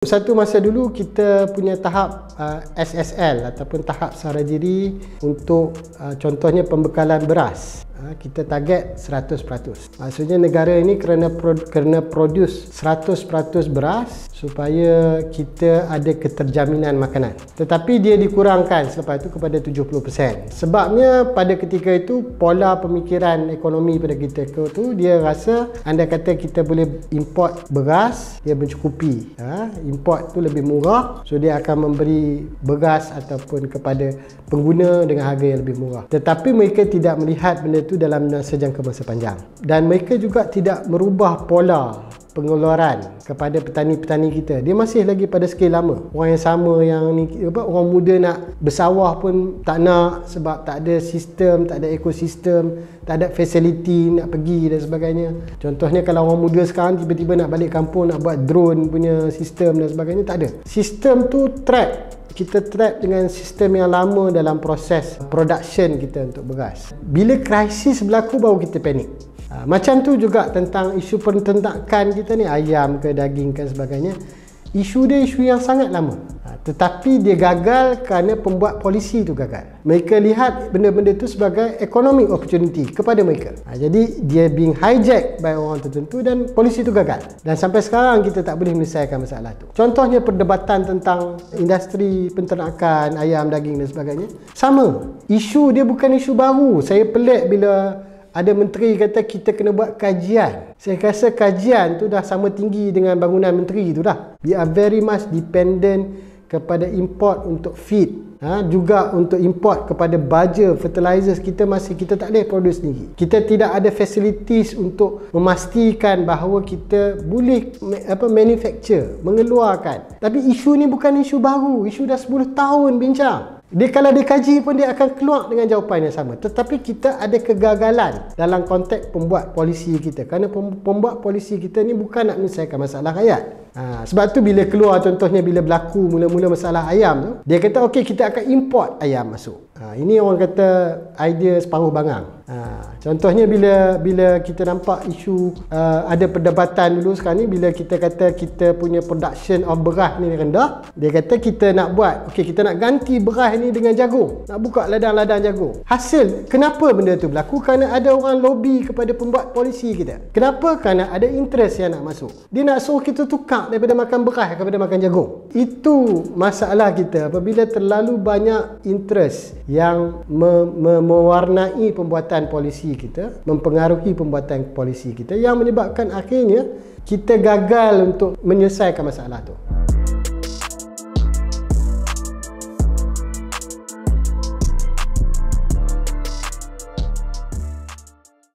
Satu masa dulu kita punya tahap uh, ah, SSL ataupun tahap sara diri untuk uh, contohnya pembekalan beras uh, kita target 100%. Maksudnya negara ini kerana pro, kerana produce 100% beras supaya kita ada keterjaminan makanan tetapi dia dikurangkan selepas itu kepada 70% sebabnya pada ketika itu pola pemikiran ekonomi pada kita itu dia rasa anda kata kita boleh import beras dia mencukupi ha? import tu lebih murah so dia akan memberi beras ataupun kepada pengguna dengan harga yang lebih murah tetapi mereka tidak melihat benda itu dalam jangka masa panjang dan mereka juga tidak merubah pola pengeluaran kepada petani-petani kita dia masih lagi pada skala lama orang yang sama yang ni apa orang muda nak bersawah pun tak nak sebab tak ada sistem tak ada ekosistem tak ada facility nak pergi dan sebagainya contohnya kalau orang muda sekarang tiba-tiba nak balik kampung nak buat drone punya sistem dan sebagainya tak ada sistem tu trap kita trap dengan sistem yang lama dalam proses production kita untuk beras. Bila krisis berlaku baru kita panik. Ha, macam tu juga tentang isu pertentakan kita ni ayam ke daging ke sebagainya isu dia isu yang sangat lama ha, tetapi dia gagal kerana pembuat polisi tu gagal mereka lihat benda-benda tu sebagai economic opportunity kepada mereka ha, jadi dia being hijack by orang tertentu dan polisi tu gagal dan sampai sekarang kita tak boleh menyelesaikan masalah tu contohnya perdebatan tentang industri penternakan ayam, daging dan sebagainya sama isu dia bukan isu baru saya pelik bila ada menteri kata kita kena buat kajian. Saya rasa kajian tu dah sama tinggi dengan bangunan menteri tu dah. We are very much dependent kepada import untuk feed. Ha, juga untuk import kepada baja fertilizers kita masih kita tak boleh produce sendiri. Kita tidak ada facilities untuk memastikan bahawa kita boleh apa manufacture, mengeluarkan. Tapi isu ni bukan isu baru, isu dah 10 tahun bincang. Dia kalau dia kaji pun dia akan keluar dengan jawapan yang sama. Tetapi kita ada kegagalan dalam konteks pembuat polisi kita. Kerana pembuat polisi kita ni bukan nak menyelesaikan masalah rakyat. Ha, sebab tu bila keluar contohnya bila berlaku mula-mula masalah ayam tu, dia kata okey kita akan import ayam masuk. Ha, ini orang kata idea separuh bangang. Ha, contohnya bila bila kita nampak isu uh, ada perdebatan dulu sekarang ni bila kita kata kita punya production of beras ni rendah, dia kata kita nak buat, okey kita nak ganti beras ni dengan jagung. Nak buka ladang-ladang jagung. Hasil kenapa benda tu berlaku? Kerana ada orang lobby kepada pembuat polisi kita. Kenapa? Kerana ada interest yang nak masuk. Dia nak suruh kita tukar daripada makan beras kepada makan jagung. Itu masalah kita apabila terlalu banyak interest yang me- me- mewarnai pembuatan polisi kita, mempengaruhi pembuatan polisi kita yang menyebabkan akhirnya kita gagal untuk menyelesaikan masalah tu.